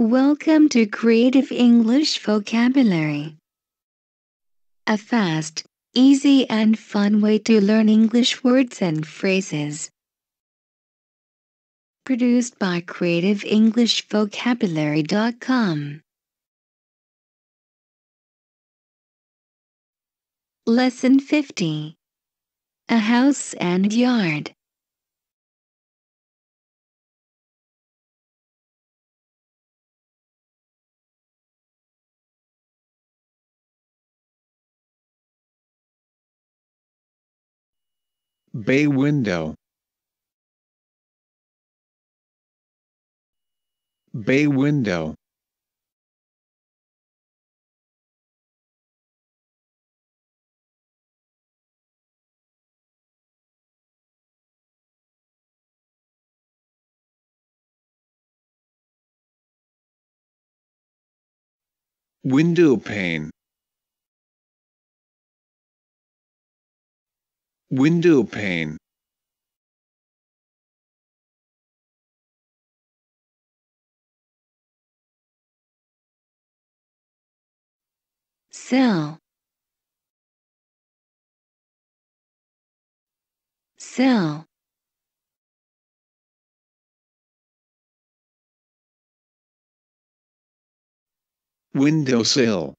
Welcome to Creative English Vocabulary. A fast, easy, and fun way to learn English words and phrases. Produced by CreativeEnglishVocabulary.com. Lesson 50 A House and Yard. bay window bay window window pane window pane Sill. cell windowsill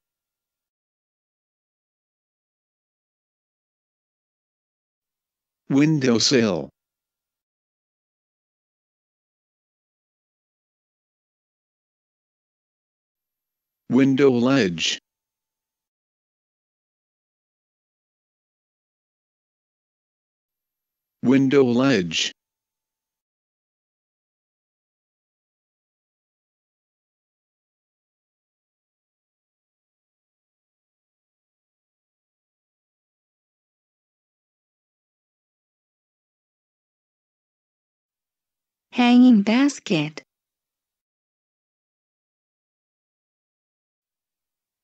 windowsill window ledge window ledge hanging basket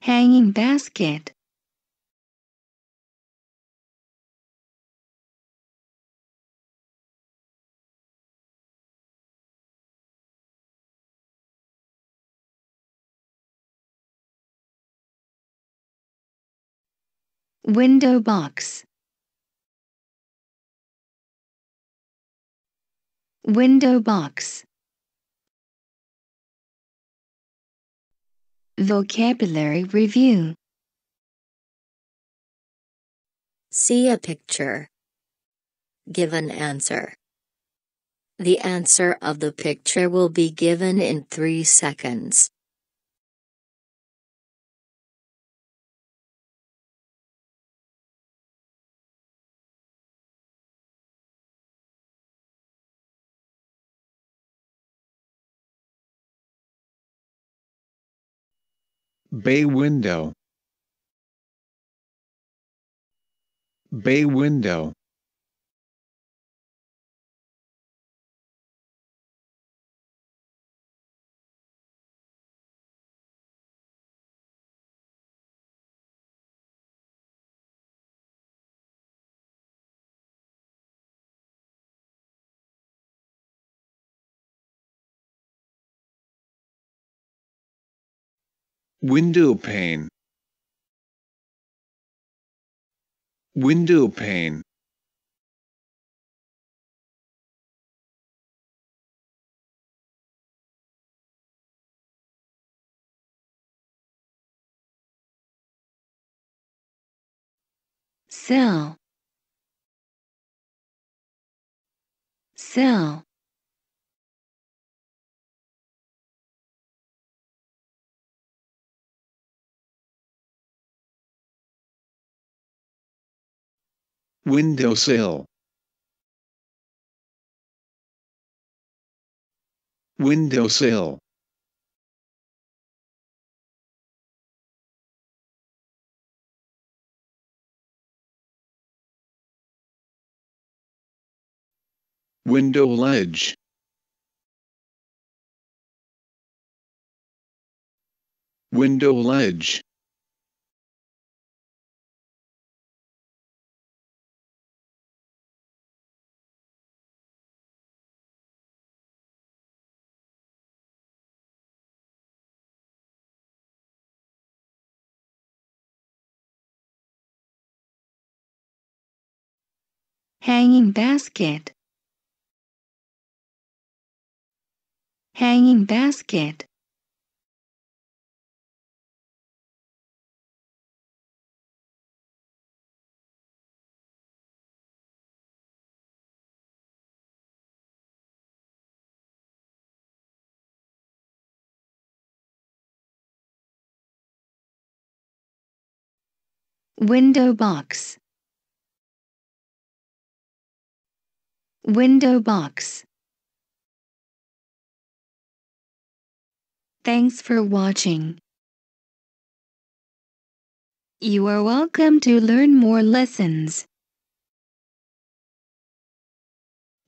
hanging basket window box Window box. Vocabulary review. See a picture. Give an answer. The answer of the picture will be given in 3 seconds. Bay window. Bay window. window pane window pane cell cell windowsill windowsill window ledge window ledge hanging basket hanging basket window box Window box. Thanks for watching. You are welcome to learn more lessons.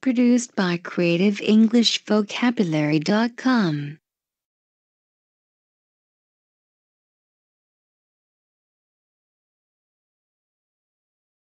Produced by CreativeEnglishVocabulary.com